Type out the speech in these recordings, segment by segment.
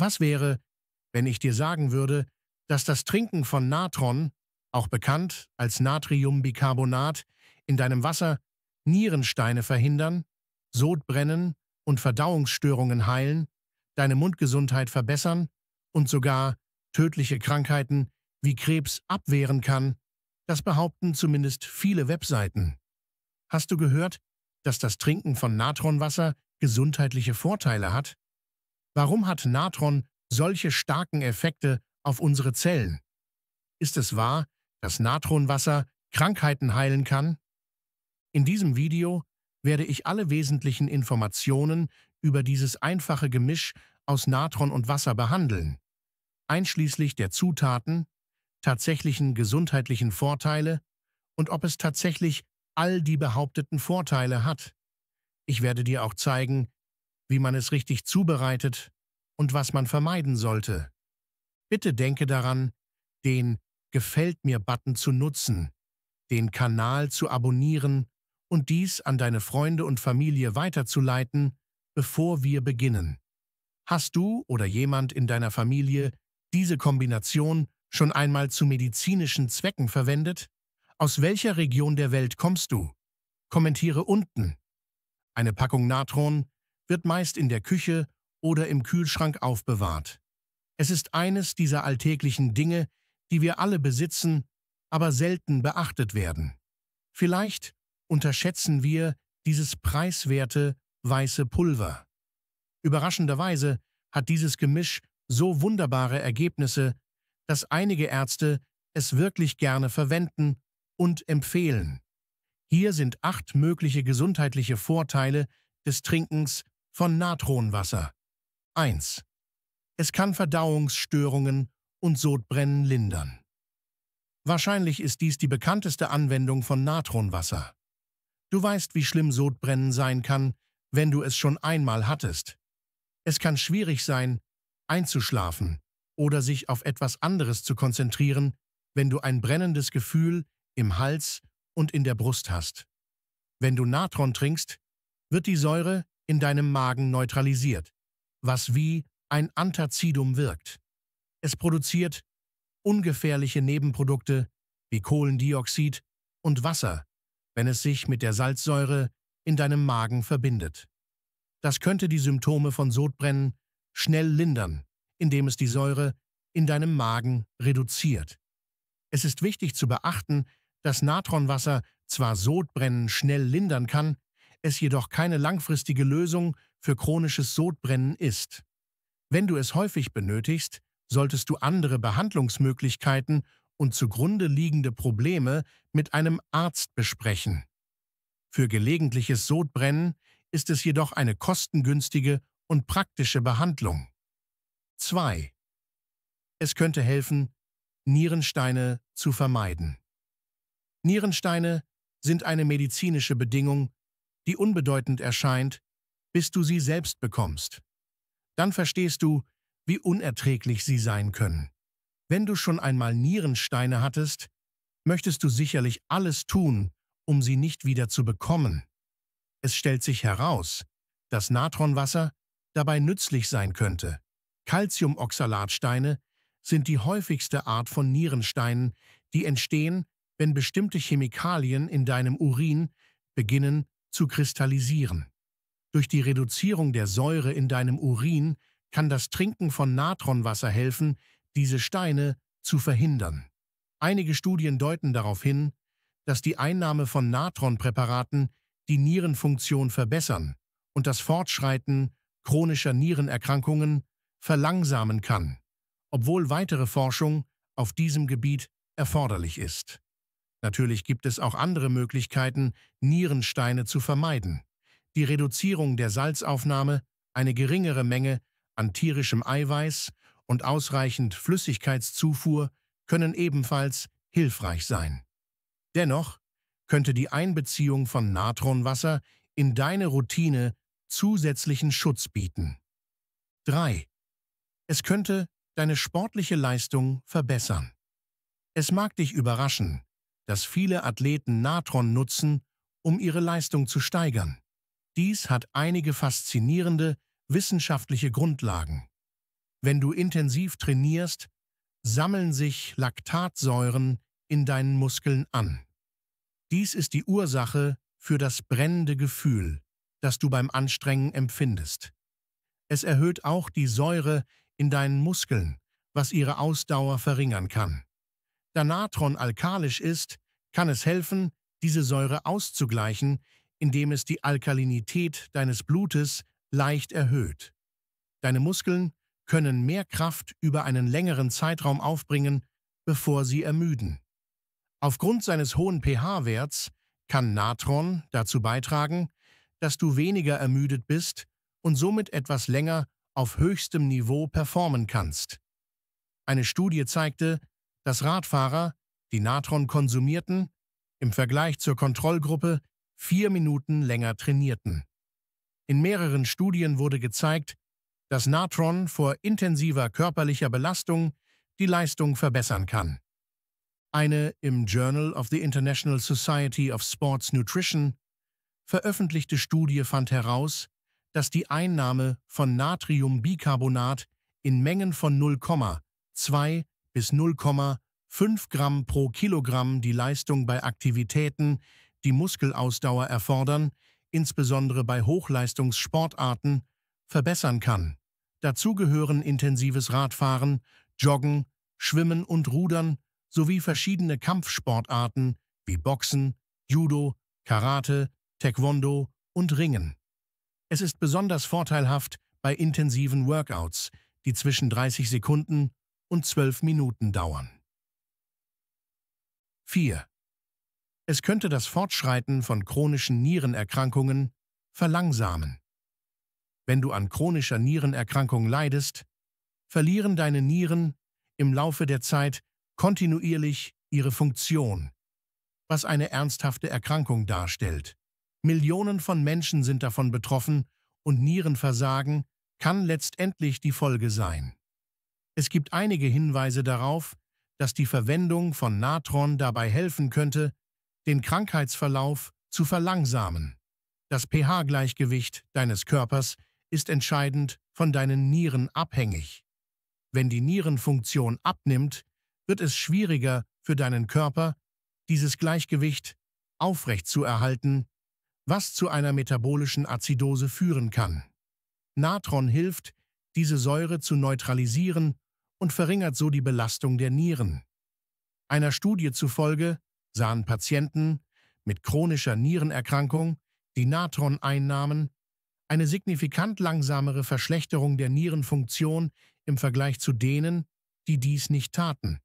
Was wäre, wenn ich dir sagen würde, dass das Trinken von Natron, auch bekannt als Natriumbicarbonat, in deinem Wasser Nierensteine verhindern, Sodbrennen und Verdauungsstörungen heilen, deine Mundgesundheit verbessern und sogar tödliche Krankheiten wie Krebs abwehren kann, das behaupten zumindest viele Webseiten. Hast du gehört, dass das Trinken von Natronwasser gesundheitliche Vorteile hat? Warum hat Natron solche starken Effekte auf unsere Zellen? Ist es wahr, dass Natronwasser Krankheiten heilen kann? In diesem Video werde ich alle wesentlichen Informationen über dieses einfache Gemisch aus Natron und Wasser behandeln, einschließlich der Zutaten, tatsächlichen gesundheitlichen Vorteile und ob es tatsächlich all die behaupteten Vorteile hat. Ich werde dir auch zeigen, wie man es richtig zubereitet und was man vermeiden sollte. Bitte denke daran, den Gefällt mir-Button zu nutzen, den Kanal zu abonnieren und dies an deine Freunde und Familie weiterzuleiten, bevor wir beginnen. Hast du oder jemand in deiner Familie diese Kombination schon einmal zu medizinischen Zwecken verwendet? Aus welcher Region der Welt kommst du? Kommentiere unten. Eine Packung Natron wird meist in der Küche oder im Kühlschrank aufbewahrt. Es ist eines dieser alltäglichen Dinge, die wir alle besitzen, aber selten beachtet werden. Vielleicht unterschätzen wir dieses preiswerte weiße Pulver. Überraschenderweise hat dieses Gemisch so wunderbare Ergebnisse, dass einige Ärzte es wirklich gerne verwenden und empfehlen. Hier sind acht mögliche gesundheitliche Vorteile des Trinkens von Natronwasser. 1. Es kann Verdauungsstörungen und Sodbrennen lindern. Wahrscheinlich ist dies die bekannteste Anwendung von Natronwasser. Du weißt, wie schlimm Sodbrennen sein kann, wenn du es schon einmal hattest. Es kann schwierig sein, einzuschlafen oder sich auf etwas anderes zu konzentrieren, wenn du ein brennendes Gefühl im Hals und in der Brust hast. Wenn du Natron trinkst, wird die Säure, in deinem Magen neutralisiert, was wie ein Antazidum wirkt. Es produziert ungefährliche Nebenprodukte wie Kohlendioxid und Wasser, wenn es sich mit der Salzsäure in deinem Magen verbindet. Das könnte die Symptome von Sodbrennen schnell lindern, indem es die Säure in deinem Magen reduziert. Es ist wichtig zu beachten, dass Natronwasser zwar Sodbrennen schnell lindern kann, es jedoch keine langfristige Lösung für chronisches Sodbrennen ist. Wenn du es häufig benötigst, solltest du andere Behandlungsmöglichkeiten und zugrunde liegende Probleme mit einem Arzt besprechen. Für gelegentliches Sodbrennen ist es jedoch eine kostengünstige und praktische Behandlung. 2. Es könnte helfen, Nierensteine zu vermeiden. Nierensteine sind eine medizinische Bedingung, die unbedeutend erscheint, bis du sie selbst bekommst. Dann verstehst du, wie unerträglich sie sein können. Wenn du schon einmal Nierensteine hattest, möchtest du sicherlich alles tun, um sie nicht wieder zu bekommen. Es stellt sich heraus, dass Natronwasser dabei nützlich sein könnte. Calciumoxalatsteine sind die häufigste Art von Nierensteinen, die entstehen, wenn bestimmte Chemikalien in deinem Urin beginnen, zu kristallisieren. Durch die Reduzierung der Säure in deinem Urin kann das Trinken von Natronwasser helfen, diese Steine zu verhindern. Einige Studien deuten darauf hin, dass die Einnahme von Natronpräparaten die Nierenfunktion verbessern und das Fortschreiten chronischer Nierenerkrankungen verlangsamen kann, obwohl weitere Forschung auf diesem Gebiet erforderlich ist. Natürlich gibt es auch andere Möglichkeiten, Nierensteine zu vermeiden. Die Reduzierung der Salzaufnahme, eine geringere Menge an tierischem Eiweiß und ausreichend Flüssigkeitszufuhr können ebenfalls hilfreich sein. Dennoch könnte die Einbeziehung von Natronwasser in deine Routine zusätzlichen Schutz bieten. 3. Es könnte deine sportliche Leistung verbessern. Es mag dich überraschen, dass viele Athleten Natron nutzen, um ihre Leistung zu steigern. Dies hat einige faszinierende wissenschaftliche Grundlagen. Wenn du intensiv trainierst, sammeln sich Laktatsäuren in deinen Muskeln an. Dies ist die Ursache für das brennende Gefühl, das du beim Anstrengen empfindest. Es erhöht auch die Säure in deinen Muskeln, was ihre Ausdauer verringern kann. Da Natron alkalisch ist, kann es helfen, diese Säure auszugleichen, indem es die Alkalinität deines Blutes leicht erhöht. Deine Muskeln können mehr Kraft über einen längeren Zeitraum aufbringen, bevor sie ermüden. Aufgrund seines hohen pH-Werts kann Natron dazu beitragen, dass du weniger ermüdet bist und somit etwas länger auf höchstem Niveau performen kannst. Eine Studie zeigte, dass Radfahrer, die Natron konsumierten, im Vergleich zur Kontrollgruppe vier Minuten länger trainierten. In mehreren Studien wurde gezeigt, dass Natron vor intensiver körperlicher Belastung die Leistung verbessern kann. Eine im Journal of the International Society of Sports Nutrition veröffentlichte Studie fand heraus, dass die Einnahme von Natriumbicarbonat in Mengen von 0,2 bis 0,5 5 Gramm pro Kilogramm die Leistung bei Aktivitäten, die Muskelausdauer erfordern, insbesondere bei Hochleistungssportarten, verbessern kann. Dazu gehören intensives Radfahren, Joggen, Schwimmen und Rudern sowie verschiedene Kampfsportarten wie Boxen, Judo, Karate, Taekwondo und Ringen. Es ist besonders vorteilhaft bei intensiven Workouts, die zwischen 30 Sekunden und 12 Minuten dauern. 4. Es könnte das Fortschreiten von chronischen Nierenerkrankungen verlangsamen. Wenn du an chronischer Nierenerkrankung leidest, verlieren deine Nieren im Laufe der Zeit kontinuierlich ihre Funktion, was eine ernsthafte Erkrankung darstellt. Millionen von Menschen sind davon betroffen und Nierenversagen kann letztendlich die Folge sein. Es gibt einige Hinweise darauf, dass die Verwendung von Natron dabei helfen könnte, den Krankheitsverlauf zu verlangsamen. Das pH-Gleichgewicht deines Körpers ist entscheidend von deinen Nieren abhängig. Wenn die Nierenfunktion abnimmt, wird es schwieriger für deinen Körper, dieses Gleichgewicht aufrechtzuerhalten, was zu einer metabolischen Azidose führen kann. Natron hilft, diese Säure zu neutralisieren und verringert so die Belastung der Nieren. Einer Studie zufolge sahen Patienten mit chronischer Nierenerkrankung, die Natron einnahmen, eine signifikant langsamere Verschlechterung der Nierenfunktion im Vergleich zu denen, die dies nicht taten.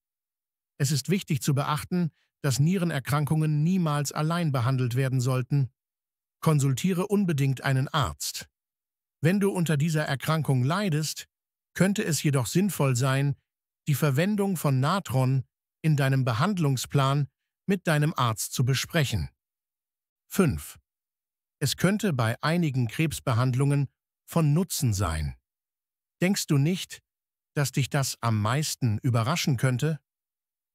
Es ist wichtig zu beachten, dass Nierenerkrankungen niemals allein behandelt werden sollten. Konsultiere unbedingt einen Arzt. Wenn du unter dieser Erkrankung leidest, könnte es jedoch sinnvoll sein, die Verwendung von Natron in deinem Behandlungsplan mit deinem Arzt zu besprechen. 5. Es könnte bei einigen Krebsbehandlungen von Nutzen sein. Denkst du nicht, dass dich das am meisten überraschen könnte?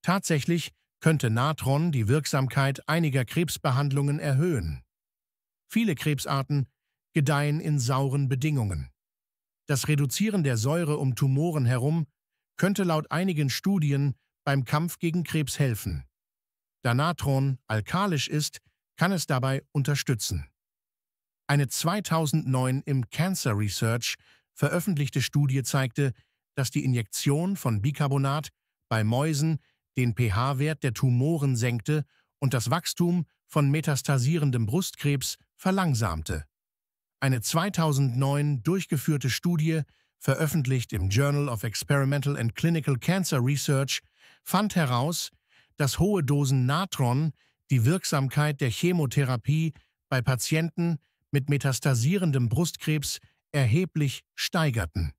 Tatsächlich könnte Natron die Wirksamkeit einiger Krebsbehandlungen erhöhen. Viele Krebsarten gedeihen in sauren Bedingungen. Das Reduzieren der Säure um Tumoren herum könnte laut einigen Studien beim Kampf gegen Krebs helfen. Da Natron alkalisch ist, kann es dabei unterstützen. Eine 2009 im Cancer Research veröffentlichte Studie zeigte, dass die Injektion von Bicarbonat bei Mäusen den pH-Wert der Tumoren senkte und das Wachstum von metastasierendem Brustkrebs verlangsamte. Eine 2009 durchgeführte Studie, veröffentlicht im Journal of Experimental and Clinical Cancer Research, fand heraus, dass hohe Dosen Natron die Wirksamkeit der Chemotherapie bei Patienten mit metastasierendem Brustkrebs erheblich steigerten.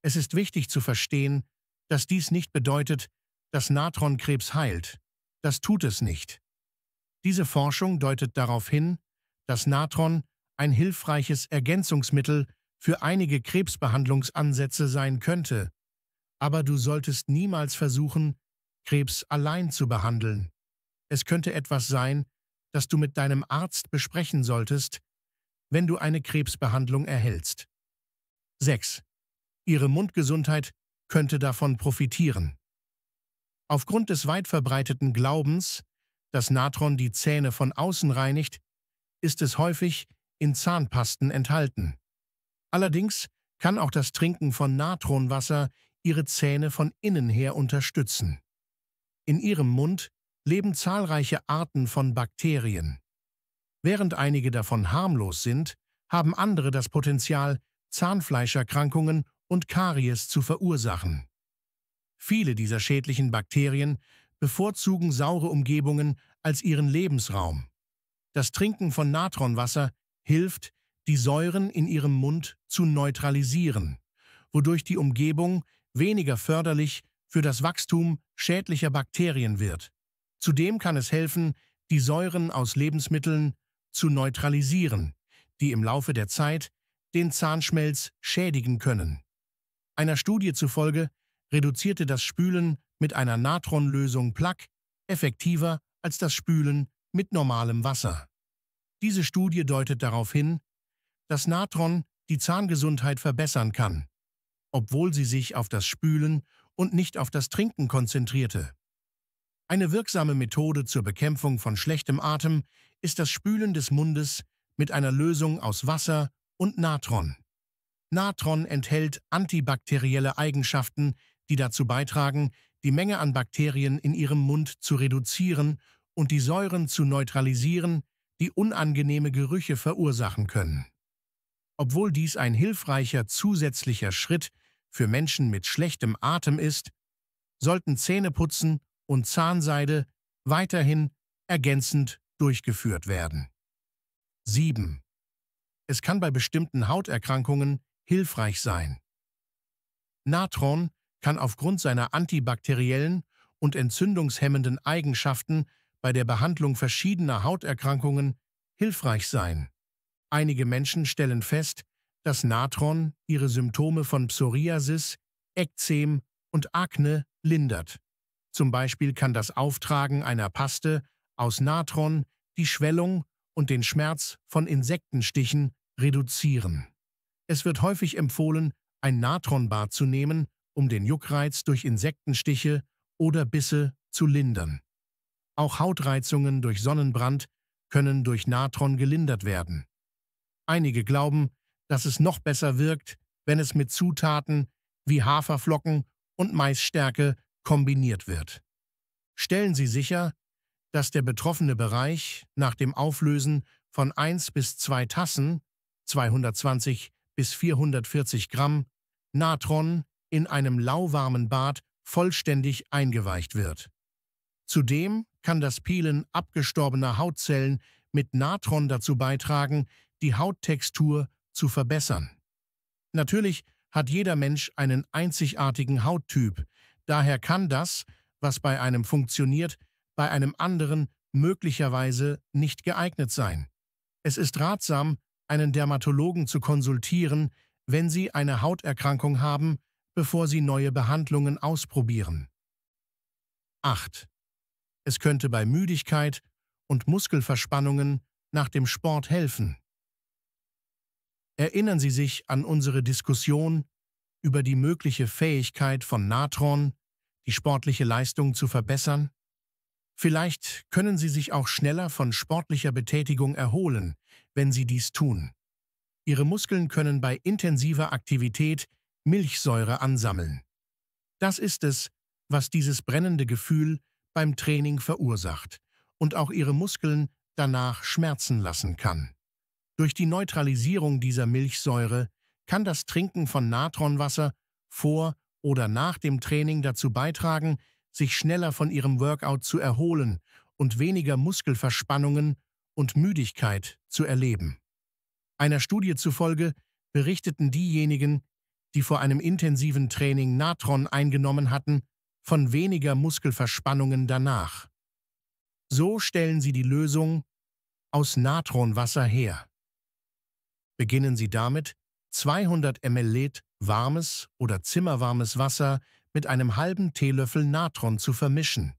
Es ist wichtig zu verstehen, dass dies nicht bedeutet, dass Natronkrebs heilt. Das tut es nicht. Diese Forschung deutet darauf hin, dass Natron ein hilfreiches Ergänzungsmittel für einige Krebsbehandlungsansätze sein könnte. Aber du solltest niemals versuchen, Krebs allein zu behandeln. Es könnte etwas sein, das du mit deinem Arzt besprechen solltest, wenn du eine Krebsbehandlung erhältst. 6. Ihre Mundgesundheit könnte davon profitieren. Aufgrund des weit verbreiteten Glaubens, dass Natron die Zähne von außen reinigt, ist es häufig, in Zahnpasten enthalten. Allerdings kann auch das Trinken von Natronwasser ihre Zähne von innen her unterstützen. In ihrem Mund leben zahlreiche Arten von Bakterien. Während einige davon harmlos sind, haben andere das Potenzial, Zahnfleischerkrankungen und Karies zu verursachen. Viele dieser schädlichen Bakterien bevorzugen saure Umgebungen als ihren Lebensraum. Das Trinken von Natronwasser hilft, die Säuren in ihrem Mund zu neutralisieren, wodurch die Umgebung weniger förderlich für das Wachstum schädlicher Bakterien wird. Zudem kann es helfen, die Säuren aus Lebensmitteln zu neutralisieren, die im Laufe der Zeit den Zahnschmelz schädigen können. Einer Studie zufolge reduzierte das Spülen mit einer Natronlösung Plaque effektiver als das Spülen mit normalem Wasser. Diese Studie deutet darauf hin, dass Natron die Zahngesundheit verbessern kann, obwohl sie sich auf das Spülen und nicht auf das Trinken konzentrierte. Eine wirksame Methode zur Bekämpfung von schlechtem Atem ist das Spülen des Mundes mit einer Lösung aus Wasser und Natron. Natron enthält antibakterielle Eigenschaften, die dazu beitragen, die Menge an Bakterien in ihrem Mund zu reduzieren und die Säuren zu neutralisieren, die unangenehme Gerüche verursachen können. Obwohl dies ein hilfreicher zusätzlicher Schritt für Menschen mit schlechtem Atem ist, sollten Zähneputzen und Zahnseide weiterhin ergänzend durchgeführt werden. 7. Es kann bei bestimmten Hauterkrankungen hilfreich sein. Natron kann aufgrund seiner antibakteriellen und entzündungshemmenden Eigenschaften bei der Behandlung verschiedener Hauterkrankungen hilfreich sein. Einige Menschen stellen fest, dass Natron ihre Symptome von Psoriasis, Ekzem und Akne lindert. Zum Beispiel kann das Auftragen einer Paste aus Natron die Schwellung und den Schmerz von Insektenstichen reduzieren. Es wird häufig empfohlen, ein Natronbad zu nehmen, um den Juckreiz durch Insektenstiche oder Bisse zu lindern. Auch Hautreizungen durch Sonnenbrand können durch Natron gelindert werden. Einige glauben, dass es noch besser wirkt, wenn es mit Zutaten wie Haferflocken und Maisstärke kombiniert wird. Stellen Sie sicher, dass der betroffene Bereich nach dem Auflösen von 1 bis 2 Tassen 220 bis 440 Gramm Natron in einem lauwarmen Bad vollständig eingeweicht wird. Zudem kann das Peelen abgestorbener Hautzellen mit Natron dazu beitragen, die Hauttextur zu verbessern. Natürlich hat jeder Mensch einen einzigartigen Hauttyp, daher kann das, was bei einem funktioniert, bei einem anderen möglicherweise nicht geeignet sein. Es ist ratsam, einen Dermatologen zu konsultieren, wenn Sie eine Hauterkrankung haben, bevor Sie neue Behandlungen ausprobieren. 8. Es könnte bei Müdigkeit und Muskelverspannungen nach dem Sport helfen. Erinnern Sie sich an unsere Diskussion über die mögliche Fähigkeit von Natron, die sportliche Leistung zu verbessern? Vielleicht können Sie sich auch schneller von sportlicher Betätigung erholen, wenn Sie dies tun. Ihre Muskeln können bei intensiver Aktivität Milchsäure ansammeln. Das ist es, was dieses brennende Gefühl beim Training verursacht und auch ihre Muskeln danach schmerzen lassen kann. Durch die Neutralisierung dieser Milchsäure kann das Trinken von Natronwasser vor oder nach dem Training dazu beitragen, sich schneller von ihrem Workout zu erholen und weniger Muskelverspannungen und Müdigkeit zu erleben. Einer Studie zufolge berichteten diejenigen, die vor einem intensiven Training Natron eingenommen hatten, von weniger Muskelverspannungen danach. So stellen Sie die Lösung aus Natronwasser her. Beginnen Sie damit, 200 ml warmes oder zimmerwarmes Wasser mit einem halben Teelöffel Natron zu vermischen.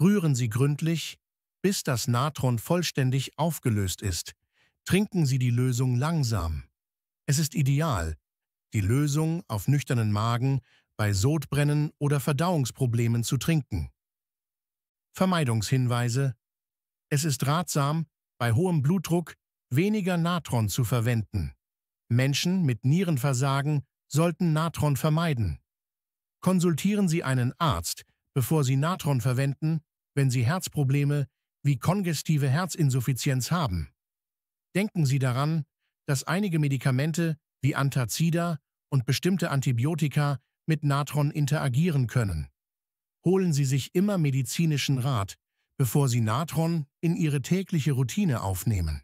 Rühren Sie gründlich, bis das Natron vollständig aufgelöst ist. Trinken Sie die Lösung langsam. Es ist ideal, die Lösung auf nüchternen Magen bei Sodbrennen oder Verdauungsproblemen zu trinken. Vermeidungshinweise Es ist ratsam, bei hohem Blutdruck weniger Natron zu verwenden. Menschen mit Nierenversagen sollten Natron vermeiden. Konsultieren Sie einen Arzt, bevor Sie Natron verwenden, wenn Sie Herzprobleme wie kongestive Herzinsuffizienz haben. Denken Sie daran, dass einige Medikamente wie Antazida und bestimmte Antibiotika mit Natron interagieren können. Holen Sie sich immer medizinischen Rat, bevor Sie Natron in Ihre tägliche Routine aufnehmen.